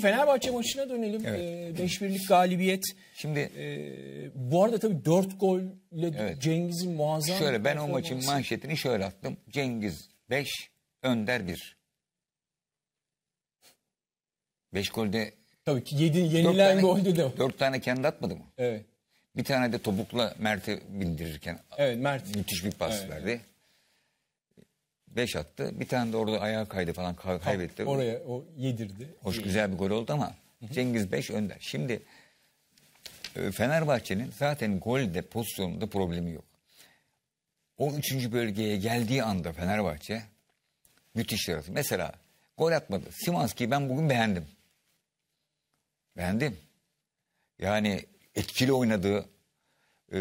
Fenerbahçe maçına dönelim. Evet. E, ee, 5-1'lik galibiyet. Şimdi e, bu arada tabii 4 golle evet. Cengiz'in muazzam Şöyle ben o maçın manşetini şöyle attım. Cengiz 5, Önder 1. 5 golde Tabii ki 7 yenilen tane, golde de. 4 tane kendi atmadı mı? Evet. Bir tane de topukla Mert'e bindirirken evet, Mert. müthiş bir pas evet, verdi. 5 attı. Bir tane de orada ayağa kaydı falan kaybetti. Oraya o yedirdi. Hoş güzel bir gol oldu ama Cengiz 5 önde. Şimdi e, Fenerbahçe'nin zaten golde pozisyonunda problemi yok. O üçüncü bölgeye geldiği anda Fenerbahçe müthiş yaratı. Mesela gol atmadı. Simanski'yi ben bugün beğendim. Beğendim. Yani etkili oynadığı. Ee,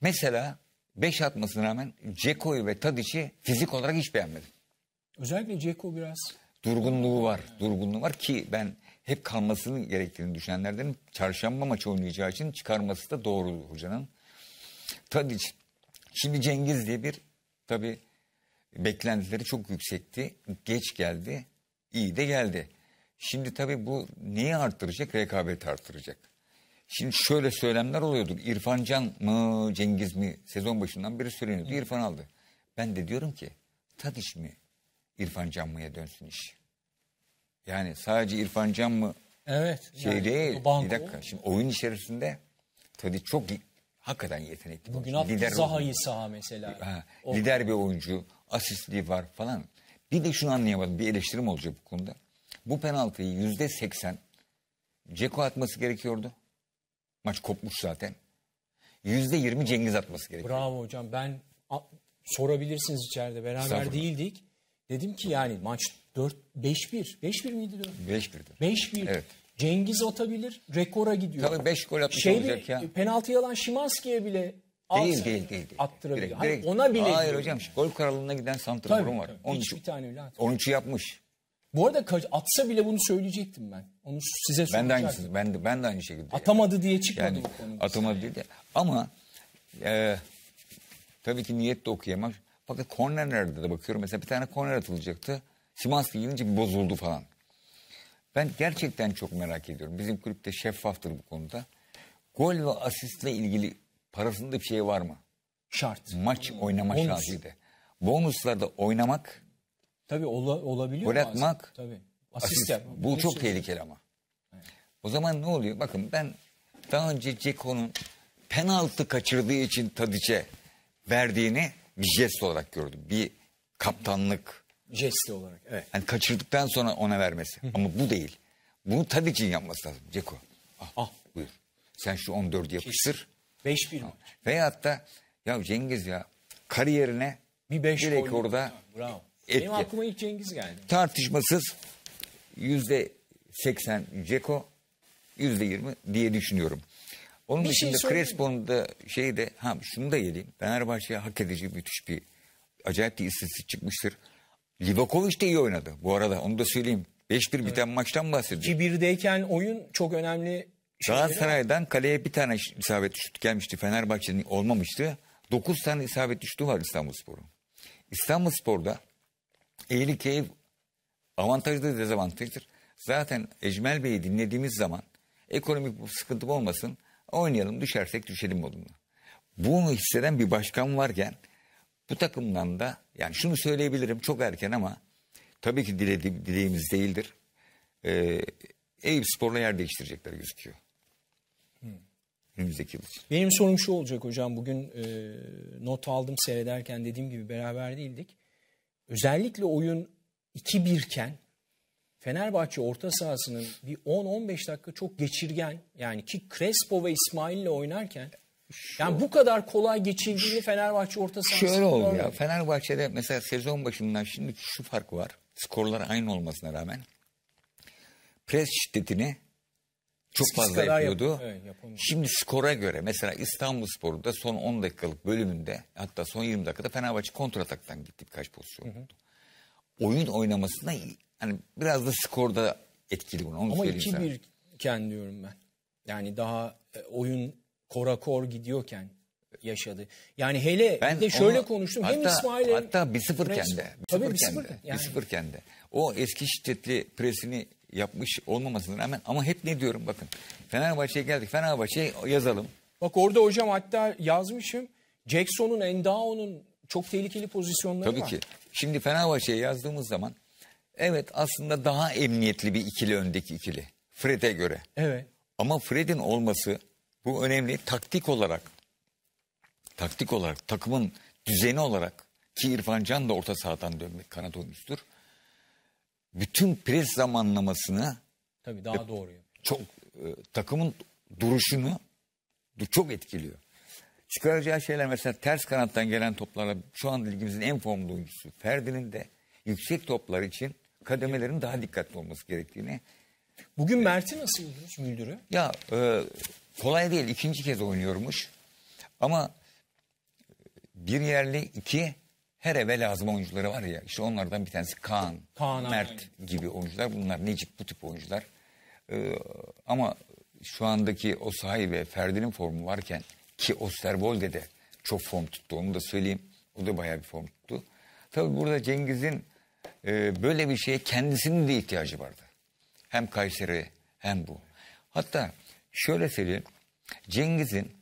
mesela 5 atmasına rağmen Ceko'yu ve Tadic'i fizik olarak hiç beğenmedim. Özellikle Ceko biraz... Durgunluğu var. Durgunluğu var ki ben hep kalmasını gerektiğini düşünenlerden çarşamba maçı oynayacağı için çıkarması da doğru hocanın. Tadic. Şimdi Cengiz diye bir tabi beklentileri çok yüksekti. Geç geldi. iyi de geldi. Şimdi tabi bu neyi arttıracak? Rekabeti arttıracak. Şimdi şöyle söylemler oluyordu. İrfan Can mı Cengiz mi sezon başından beri söyleniyordu. İrfan aldı. Ben de diyorum ki Tadiş mi İrfan Can mı'ya dönsün iş. Yani sadece İrfan Can mı Evet. Şey yani, değil. Bir dakika. Şimdi oyun içerisinde tabii çok hakikaten yetenekli. Bugün lider Zaha'yı saha mesela. Ha, lider bir oyuncu. Asistliği var falan. Bir de şunu anlayamadım. Bir eleştirim olacak bu konuda. Bu penaltıyı yüzde seksen Ceko atması gerekiyordu. Maç kopmuş zaten. Yüzde yirmi Cengiz atması gerekiyor. Bravo hocam. Ben sorabilirsiniz içeride. Beraber değildik. Dedim ki yani maç 4 5-1. 5-1 miydi diyorum? 5-1'dir. 5-1. Evet. Cengiz atabilir, rekora gidiyor. Tabii 5 gol atmış şey olacak ya. Penaltı yalan Şimanski'ye bile değil, değil, değil, değil. attırabiliyor. Direkt, hani direkt, Hayır, ona bile Hayır gidiyor. hocam gol kralına giden santraforum var. Tabii, 13, bir tane bile atmış. 13 yapmış. Bu arada atsa bile bunu söyleyecektim ben. Onu size Ben de aynısını, ben de, ben de aynı şekilde. Atamadı diye çıkmadı yani, bu konu. Atamadı diye de. Ama e, tabii ki niyet de okuyamam. Fakat kornerlerde de bakıyorum. Mesela bir tane korner atılacaktı. Simanski gelince bozuldu falan. Ben gerçekten çok merak ediyorum. Bizim kulüpte şeffaftır bu konuda. Gol ve asistle ilgili parasında bir şey var mı? Şart. Maç oynama Bonus. şartıydı. Bonuslarda oynamak Tabii ola, olabiliyor. Gol atmak. Tabii. Asist, asist. yapmak. Bu çok şey tehlikeli ama. Evet. O zaman ne oluyor? Bakın ben daha önce Ceko'nun penaltı kaçırdığı için Tadiç'e verdiğini bir jest olarak gördüm. Bir kaptanlık. Jesti olarak evet. Yani kaçırdıktan sonra ona vermesi. Ama bu değil. Bunu Tadiç'in yapması lazım Ceko. Ah, ah. buyur. Sen şu 14'ü yapıştır. 5-1 maç. Veyahut da ya Cengiz ya kariyerine bir, beş bir rekorda bravo etki. Benim aklıma ilk Cengiz geldi. Tartışmasız yüzde seksen Ceko, yüzde yirmi diye düşünüyorum. Onun bir şey dışında şey Crespo'nun da şeyi de ha şunu da yedim. Fenerbahçe'ye hak edici müthiş bir acayip bir istatistik çıkmıştır. Livakovic de iyi oynadı bu arada onu da söyleyeyim. 5-1 evet. biten maçtan bahsediyorum. Cibirdeyken oyun çok önemli. Galatasaray'dan kaleye bir tane isabet şut gelmişti. Fenerbahçe'nin olmamıştı. 9 tane isabet şutu var İstanbul Spor'un. İstanbul Spor'da Ehli keyif avantajı da dezavantajdır. Zaten Ecmel Bey'i dinlediğimiz zaman ekonomik bir sıkıntı olmasın oynayalım düşersek düşelim modunda. Bunu hisseden bir başkan varken bu takımdan da yani şunu söyleyebilirim çok erken ama tabii ki diledi, dileğimiz değildir. Ee, Eyüp Spor'la yer değiştirecekler gözüküyor. Hmm. Önümüzdeki yıl için. Benim sorum şu olacak hocam. Bugün e, not aldım seyrederken dediğim gibi beraber değildik özellikle oyun 2-1 iken Fenerbahçe orta sahasının bir 10-15 dakika çok geçirgen yani ki Crespo ve İsmail ile oynarken şu, yani bu kadar kolay geçildiğini Fenerbahçe orta sahasında Şöyle oldu ya Fenerbahçe'de mesela sezon başından şimdi şu fark var. Skorlar aynı olmasına rağmen pres şiddetini çok Eskisi fazla yapıyordu. Yap evet, Şimdi skora göre mesela İstanbul Sporu'da son 10 dakikalık bölümünde hatta son 20 dakikada Fenerbahçe kontrataktan gitti birkaç pozisyon. Hı hı. Oyun oynamasına hani biraz da skorda etkili bunu. Onu Ama 2-1 iken diyorum ben. Yani daha e, oyun kora kor gidiyorken yaşadı. Yani hele ben de şöyle onu, konuştum. Hatta, hem İsmail'e... Hatta 1-0'ken de. 1-0'ken de. Yani. O eski şiddetli presini yapmış olmamasına rağmen ama hep ne diyorum bakın. Fenerbahçe'ye geldik. Fenerbahçe'ye yazalım. Bak orada hocam hatta yazmışım. Jackson'un, Endao'nun çok tehlikeli pozisyonları Tabii var. Tabii ki. Şimdi Fenerbahçe'ye yazdığımız zaman evet aslında daha emniyetli bir ikili öndeki ikili. Fred'e göre. Evet. Ama Fred'in olması bu önemli taktik olarak. Taktik olarak takımın düzeni olarak ki İrfan Can da orta sahadan dönmek kanat oyuncusudur bütün pres zamanlamasını tabii daha doğru. Çok e, takımın duruşunu çok etkiliyor. Çıkaracağı şeyler mesela ters kanattan gelen toplarla şu an ligimizin en formlu oyuncusu Ferdi'nin de yüksek toplar için kademelerin daha dikkatli olması gerektiğini. Bugün e, Mert'i nasıl buldunuz Müldür'ü? Ya e, kolay değil ikinci kez oynuyormuş ama bir yerli iki her eve lazım oyuncuları var ya işte onlardan bir tanesi Kaan, Kaan Mert abi. gibi oyuncular bunlar Necip bu tip oyuncular. Ee, ama şu andaki o sahi ve Ferdi'nin formu varken ki Osterwolde de çok form tuttu onu da söyleyeyim. O da bayağı bir form tuttu. Tabii burada Cengiz'in e, böyle bir şeye kendisinin de ihtiyacı vardı. Hem Kayseri hem bu. Hatta şöyle söyleyeyim. Cengiz'in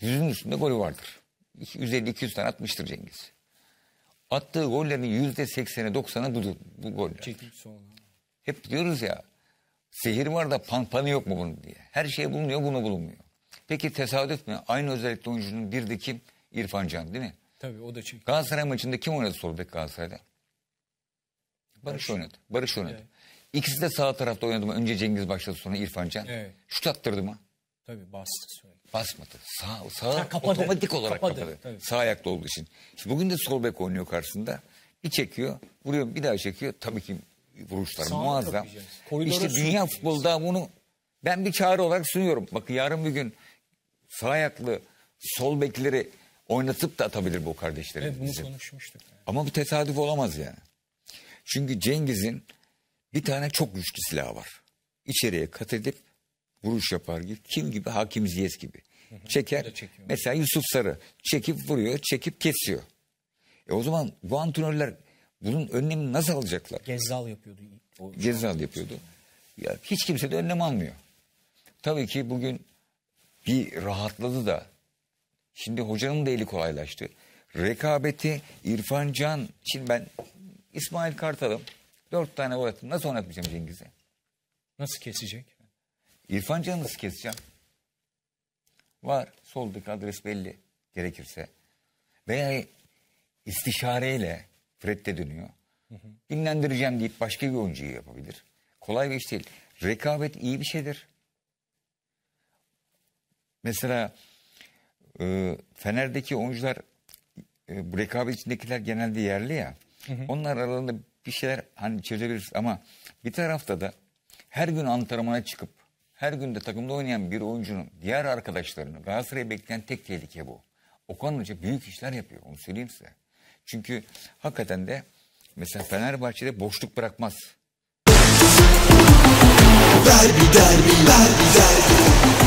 yüzün üstünde golü vardır. 150-200 tane atmıştır Cengiz. Attığı gollerin yüzde sekseni doksanı bu, bu goller. Çekilip sonra. Hep diyoruz ya sihir var da pampanı yok mu bunun diye. Her şey bulunuyor bunu bulunmuyor. Peki tesadüf mü? Aynı özellikle oyuncunun bir de kim? İrfan Can değil mi? Tabii o da çekildi. Galatasaray maçında kim oynadı sol bek Galatasaray'da? Barış, Barış oynadı. Barış oynadı. Evet. İkisi de sağ tarafta oynadı mı? Önce Cengiz başladı sonra İrfan Can. Evet. Şut attırdı mı? Tabii bastı sürekli. Basmadı. Sağ, sağ ha, kapadı. otomatik olarak kapadı. kapadı. Tabii. Sağ ayakta olduğu için. Şimdi bugün de sol bek oynuyor karşısında. Bir çekiyor, vuruyor, bir daha çekiyor. Tabii ki vuruşlar Sağ muazzam. İşte dünya futbolda bunu ben bir çağrı olarak sunuyorum. Bakın yarın bir gün sağ ayaklı sol bekleri oynatıp da atabilir bu kardeşlerimiz. Evet bunu bizim. konuşmuştuk. Yani. Ama bu tesadüf olamaz yani. Çünkü Cengiz'in bir tane çok güçlü silahı var. İçeriye kat edip vuruş yapar gibi. Kim gibi? Hakim Ziyes gibi. Çeker. Mesela Yusuf Sarı çekip vuruyor, çekip kesiyor. E o zaman bu antrenörler bunun önlemini nasıl alacaklar? Gezzal yapıyordu. O Gezzal yapıyordu. Ya hiç kimse de önlem almıyor. Tabii ki bugün bir rahatladı da şimdi hocanın da eli kolaylaştı. Rekabeti İrfan Can için ben İsmail Kartal'ım. Dört tane gol attım. Nasıl oynatmayacağım Cengiz'e? Nasıl kesecek? İrfan nasıl keseceğim. Var. Soldaki adres belli. Gerekirse. Veya hani istişareyle Fred de dönüyor. Dinlendireceğim deyip başka bir oyuncuyu yapabilir. Kolay bir iş değil. Rekabet iyi bir şeydir. Mesela e, Fener'deki oyuncular e, bu rekabet içindekiler genelde yerli ya. Onlar aralarında bir şeyler hani çözebiliriz ama bir tarafta da her gün antrenmana çıkıp her günde takımda oynayan bir oyuncunun diğer arkadaşlarını Galatasaray'a bekleyen tek tehlike bu. Okan Hoca büyük işler yapıyor onu söyleyeyim size. Çünkü hakikaten de mesela Fenerbahçe'de boşluk bırakmaz. Derbi derbi derbi derbi